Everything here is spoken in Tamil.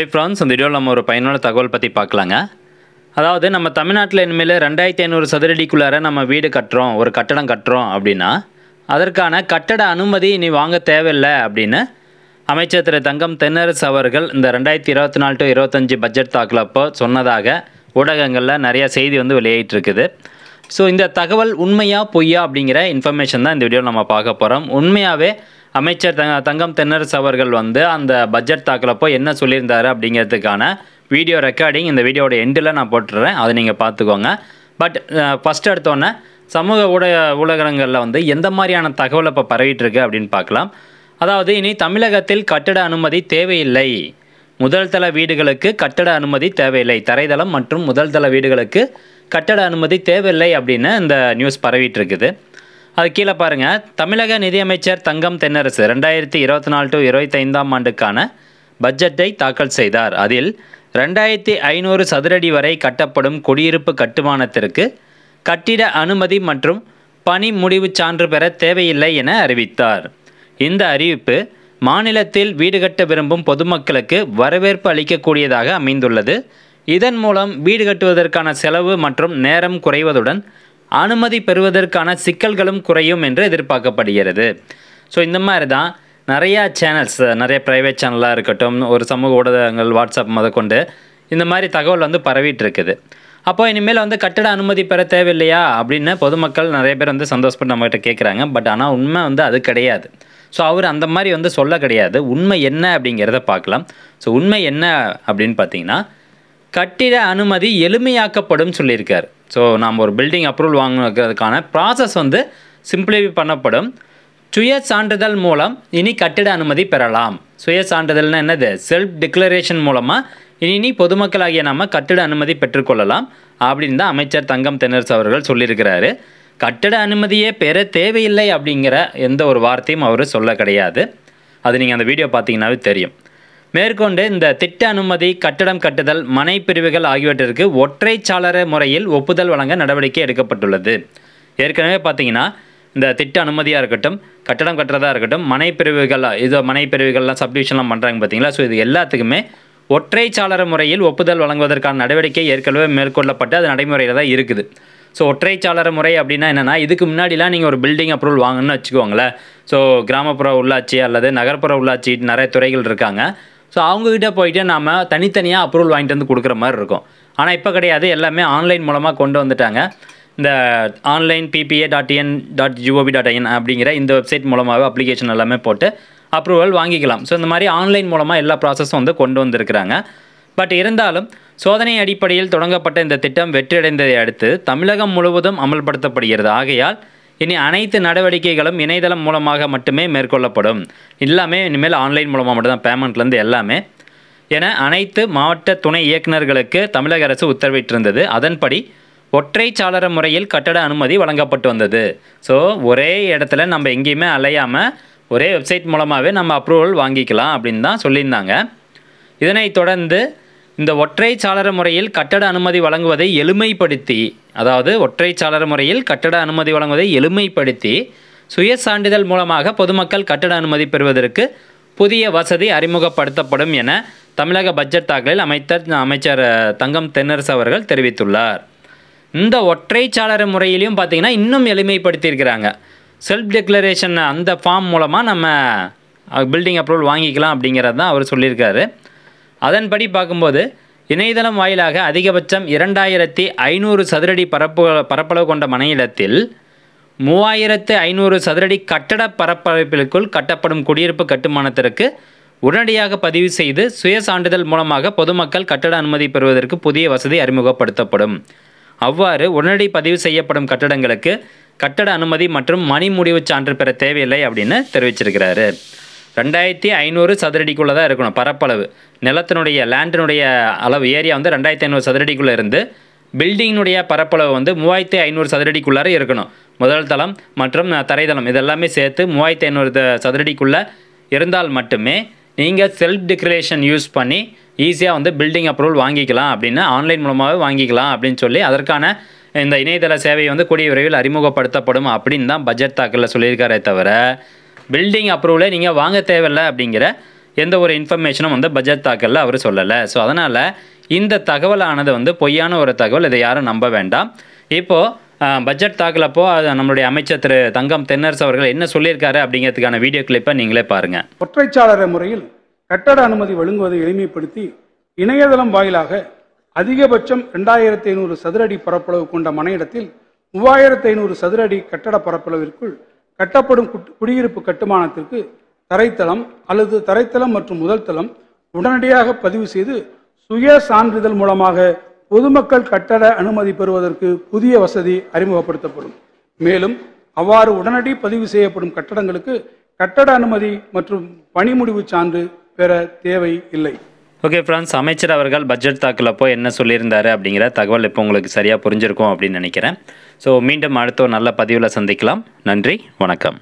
ஹை ஃப்ரான்ஸ் அந்த வீடியோவில் நம்ம ஒரு பயனுள்ள தகவல் பற்றி பார்க்கலாங்க அதாவது நம்ம தமிழ்நாட்டில் இனிமேல் ரெண்டாயிரத்தி ஐநூறு சதுரடிக்குள்ளார நம்ம வீடு கட்டுறோம் ஒரு கட்டடம் கட்டுறோம் அப்படின்னா அதற்கான கட்டட அனுமதி இனி வாங்க தேவையில்லை அப்படின்னு அமைச்சர் திரு தங்கம் தென்னரசு அவர்கள் இந்த ரெண்டாயிரத்தி இருபத்தி நாலு டு இருபத்தஞ்சி பட்ஜெட் தாக்கலப்போ சொன்னதாக ஊடகங்களில் நிறையா செய்தி வந்து வெளியிட்டிருக்குது ஸோ இந்த தகவல் உண்மையா பொய்யா அப்படிங்கிற இன்ஃபர்மேஷன் தான் இந்த வீடியோவில் நம்ம பார்க்க போகிறோம் உண்மையாகவே அமைச்சர் தங்க தங்கம் தென்னரசு அவர்கள் வந்து அந்த பட்ஜெட் தாக்கலப்போ என்ன சொல்லியிருந்தாரு அப்படிங்கிறதுக்கான வீடியோ ரெக்கார்டிங் இந்த வீடியோட எண்டில் நான் போட்டுடுறேன் அதை நீங்கள் பார்த்துக்கோங்க பட் ஃபஸ்ட் எடுத்தோன்னே சமூக ஊடக ஊடகங்களில் வந்து எந்த மாதிரியான தகவல் இப்போ இருக்கு அப்படின்னு பார்க்கலாம் அதாவது இனி தமிழகத்தில் கட்டட அனுமதி தேவையில்லை முதல் தள வீடுகளுக்கு கட்டட அனுமதி தேவையில்லை தரைதளம் மற்றும் முதல் தள வீடுகளுக்கு கட்டட அனுமதி தேவையில்லை அப்படின்னு இந்த நியூஸ் பரவிட்டு இருக்குது அது கீழே பாருங்கள் தமிழக நிதியமைச்சர் தங்கம் தென்னரசு ரெண்டாயிரத்தி இருபத்தி நாலு டு இருபத்தைந்தாம் ஆண்டுக்கான பட்ஜெட்டை தாக்கல் செய்தார் அதில் ரெண்டாயிரத்தி ஐநூறு சதுரடி வரை கட்டப்படும் குடியிருப்பு கட்டுமானத்திற்கு கட்டிட அனுமதி மற்றும் பணி முடிவு சான்று பெற தேவையில்லை என அறிவித்தார் இந்த அறிவிப்பு மாநிலத்தில் வீடு கட்ட விரும்பும் பொதுமக்களுக்கு வரவேற்பு அளிக்கக்கூடியதாக அமைந்துள்ளது இதன் மூலம் வீடு கட்டுவதற்கான செலவு மற்றும் நேரம் குறைவதுடன் அனுமதி பெறுவதற்கான சிக்கல்களும் குறையும் என்று எதிர்பார்க்கப்படுகிறது ஸோ இந்த மாதிரி தான் நிறையா சேனல்ஸ் நிறைய ப்ரைவேட் சேனலாக இருக்கட்டும் ஒரு சமூக ஊடகங்கள் வாட்ஸ்அப் முதற்கொண்டு இந்த மாதிரி தகவல் வந்து பரவிட்டு இருக்குது அப்போ இனிமேல் வந்து கட்டட அனுமதி பெற தேவையில்லையா அப்படின்னு பொதுமக்கள் நிறைய பேர் வந்து சந்தோஷப்பட்டு நம்மகிட்ட கேட்குறாங்க பட் ஆனால் உண்மை வந்து அது கிடையாது ஸோ அவர் அந்த மாதிரி வந்து சொல்ல கிடையாது உண்மை என்ன அப்படிங்கிறத பார்க்கலாம் ஸோ உண்மை என்ன அப்படின்னு பார்த்தீங்கன்னா கட்டிட அனுமதி எளிமையாக்கப்படும் சொல்லியிருக்கார் ஸோ நாம் ஒரு பில்டிங் அப்ரூவல் வாங்கிறதுக்கான ப்ராசஸ் வந்து சிம்பிளிஃபை பண்ணப்படும் சுய சான்றிதழ் மூலம் இனி கட்டிட அனுமதி பெறலாம் சுய சான்றிதழ்னா என்னது செல்ஃப் டிக்ளரேஷன் மூலமாக இனி இனி பொதுமக்களாகிய நாம் கட்டிட அனுமதி பெற்றுக்கொள்ளலாம் அப்படின்னு தான் அமைச்சர் தங்கம் தென்னரசு அவர்கள் சொல்லியிருக்கிறாரு கட்டிட அனுமதியே பெற தேவையில்லை அப்படிங்கிற எந்த ஒரு வார்த்தையும் அவர் சொல்ல கிடையாது அது நீங்கள் அந்த வீடியோ பார்த்தீங்கன்னாவே தெரியும் மேற்கொண்டு இந்த திட்ட அனுமதி கட்டடம் கட்டுதல் மனை பிரிவுகள் ஆகியவற்றிற்கு ஒற்றை சாளர முறையில் ஒப்புதல் வழங்க நடவடிக்கை எடுக்கப்பட்டுள்ளது ஏற்கனவே பார்த்தீங்கன்னா இந்த திட்ட அனுமதியாக இருக்கட்டும் கட்டடம் கட்டுறதா இருக்கட்டும் மனை பிரிவுகள் இதோ மனை பிரிவுகள்லாம் சப்டிவிஷன்லாம் பண்ணுறாங்க பார்த்தீங்களா ஸோ இது எல்லாத்துக்குமே ஒற்றை சாளர முறையில் ஒப்புதல் வழங்குவதற்கான நடவடிக்கை ஏற்கனவே மேற்கொள்ளப்பட்டு அது நடைமுறையில் தான் இருக்குது ஸோ ஒற்றை சாளர முறை அப்படின்னா என்னென்னா இதுக்கு முன்னாடிலாம் நீங்கள் ஒரு பில்டிங் அப்ரூவல் வாங்கணும்னு வச்சுக்கோங்களேன் ஸோ கிராமப்புற உள்ளாட்சி அல்லது நகர்ப்புற உள்ளாட்சி நிறைய துறைகள் இருக்காங்க ஸோ அவங்கக்கிட்ட போயிட்டு நாம் தனித்தனியாக அப்ரூவல் வாங்கிட்டு வந்து கொடுக்குற மாதிரி இருக்கும் ஆனால் இப்போ கிடையாது எல்லாமே ஆன்லைன் மூலமாக கொண்டு வந்துட்டாங்க இந்த online BPA dot N dot ஜிஓபி டாட் என் அப்படிங்கிற இந்த வெப்சைட் மூலமாகவே அப்ளிகேஷன் எல்லாமே போட்டு அப்ரூவல் வாங்கிக்கலாம் ஸோ இந்த மாதிரி ஆன்லைன் மூலமாக எல்லா ப்ராசஸும் வந்து கொண்டு வந்திருக்கிறாங்க பட் இருந்தாலும் சோதனை அடிப்படையில் தொடங்கப்பட்ட இந்த திட்டம் வெற்றியடைந்ததை அடுத்து தமிழகம் முழுவதும் அமல்படுத்தப்படுகிறது ஆகையால் இனி அனைத்து நடவடிக்கைகளும் இணையதளம் மூலமாக மட்டுமே மேற்கொள்ளப்படும் எல்லாமே இனிமேல் ஆன்லைன் மூலமாக மட்டும்தான் பேமெண்ட்லேருந்து எல்லாமே என அனைத்து மாவட்ட துணை இயக்குநர்களுக்கு தமிழக அரசு உத்தரவிட்டிருந்தது அதன்படி ஒற்றை சாளர முறையில் கட்டட அனுமதி வழங்கப்பட்டு வந்தது ஸோ ஒரே இடத்துல நம்ம எங்கேயுமே அலையாமல் ஒரே வெப்சைட் மூலமாகவே நம்ம அப்ரூவல் வாங்கிக்கலாம் அப்படின்னு தான் சொல்லியிருந்தாங்க இதனை தொடர்ந்து இந்த ஒற்றை சாளர முறையில் கட்டட அனுமதி வழங்குவதை எளிமைப்படுத்தி அதாவது ஒற்றை சாளர முறையில் கட்டட அனுமதி வழங்குவதை எளிமைப்படுத்தி சுய சான்றிதழ் மூலமாக பொதுமக்கள் கட்டட அனுமதி பெறுவதற்கு புதிய வசதி அறிமுகப்படுத்தப்படும் என தமிழக பட்ஜெட் தாக்கலில் அமைத்த அமைச்சர் தங்கம் தென்னரசு அவர்கள் தெரிவித்துள்ளார் இந்த ஒற்றைச்சாளர முறையிலையும் பார்த்திங்கன்னா இன்னும் எளிமைப்படுத்தியிருக்கிறாங்க செல்ஃப் டிக்ளரேஷன் அந்த ஃபார்ம் மூலமாக நம்ம பில்டிங் அப்ரூவல் வாங்கிக்கலாம் அப்படிங்கிறது தான் அவர் சொல்லியிருக்காரு அதன்படி பார்க்கும்போது இணையதளம் வாயிலாக அதிகபட்சம் இரண்டாயிரத்தி ஐநூறு சதுரடி பரப்பு பரப்பளவு கொண்ட மனையிடத்தில் மூவாயிரத்து ஐநூறு சதுரடி கட்டட பரப்பரப்பிற்குள் கட்டப்படும் குடியிருப்பு கட்டுமானத்திற்கு உடனடியாக பதிவு செய்து சுய சான்றிதழ் மூலமாக பொதுமக்கள் கட்டட அனுமதி பெறுவதற்கு புதிய வசதி அறிமுகப்படுத்தப்படும் அவ்வாறு உடனடி பதிவு செய்யப்படும் கட்டடங்களுக்கு கட்டட அனுமதி மற்றும் மணி முடிவு சான்று பெற தேவையில்லை அப்படின்னு தெரிவிச்சிருக்கிறாரு ரெண்டாயிரத்தி ஐநூறு சதுரடிக்குள்ளே தான் இருக்கணும் பரப்பளவு நிலத்தினுடைய லேண்டினுடைய அளவு ஏரியா வந்து ரெண்டாயிரத்தி ஐநூறு சதுரடிக்குள்ளே இருந்து பில்டிங்கினுடைய பரப்பளவு வந்து மூவாயிரத்தி ஐநூறு சதுரடிக்குள்ளார இருக்கணும் முதல் தளம் மற்றும் தரைதளம் இதெல்லாமே சேர்த்து மூவாயிரத்தி ஐநூறு சதுரடிக்குள்ளே இருந்தால் மட்டுமே நீங்கள் செல்ஃப் டிக்ரேஷன் யூஸ் பண்ணி ஈஸியாக வந்து பில்டிங் அப்ரூவல் வாங்கிக்கலாம் அப்படின்னு ஆன்லைன் மூலமாகவே வாங்கிக்கலாம் அப்படின்னு சொல்லி அதற்கான இந்த இணையதள சேவை வந்து கூடிய விரைவில் அறிமுகப்படுத்தப்படும் அப்படின்னு தான் பட்ஜெட் தாக்கலில் சொல்லியிருக்காரே தவிர பில்டிங் அப்ரூவலை நீங்கள் வாங்க தேவையில்லை அப்படிங்கிற எந்த ஒரு இன்ஃபர்மேஷனும் வந்து பட்ஜெட் தாக்கலில் அவர் சொல்லலை ஸோ அதனால் இந்த தகவலானது வந்து பொய்யான ஒரு தகவல் இதை யாரும் நம்ப வேண்டாம் இப்போது பட்ஜெட் தாக்கலப்போ அது நம்மளுடைய அமைச்சர் திரு தங்கம் தென்னரசு அவர்கள் என்ன சொல்லியிருக்காரு அப்படிங்கிறதுக்கான வீடியோ கிளிப்பை நீங்களே பாருங்கள் ஒற்றைச்சாளர முறையில் கட்டட அனுமதி வழங்குவதை எளிமைப்படுத்தி இணையதளம் வாயிலாக அதிகபட்சம் ரெண்டாயிரத்தி ஐநூறு சதுரடி பரப்பளவு கொண்ட மனையிடத்தில் மூவாயிரத்து ஐநூறு சதுரடி கட்டட பரப்பளவிற்குள் கட்டப்படும் குடியிருப்பு கட்டுமானத்திற்கு தரைத்தளம் அல்லது தரைத்தளம் மற்றும் முதல் தளம் உடனடியாக பதிவு செய்து சுய சான்றிதழ் மூலமாக பொதுமக்கள் கட்டட அனுமதி பெறுவதற்கு புதிய வசதி அறிமுகப்படுத்தப்படும் மேலும் அவ்வாறு உடனடி பதிவு செய்யப்படும் கட்டடங்களுக்கு கட்டட அனுமதி மற்றும் பணிமுடிவு சான்று பெற தேவை இல்லை ஓகே ஃப்ரெண்ட்ஸ் அமைச்சர் அவர்கள் பட்ஜெட் தாக்கில் போய் என்ன சொல்லியிருந்தார் அப்படிங்கிற தகவல் இப்போ உங்களுக்கு சரியாக புரிஞ்சிருக்கும் அப்படின்னு நினைக்கிறேன் ஸோ மீண்டும் அடுத்த நல்ல பதிவில் சந்திக்கலாம் நன்றி வணக்கம்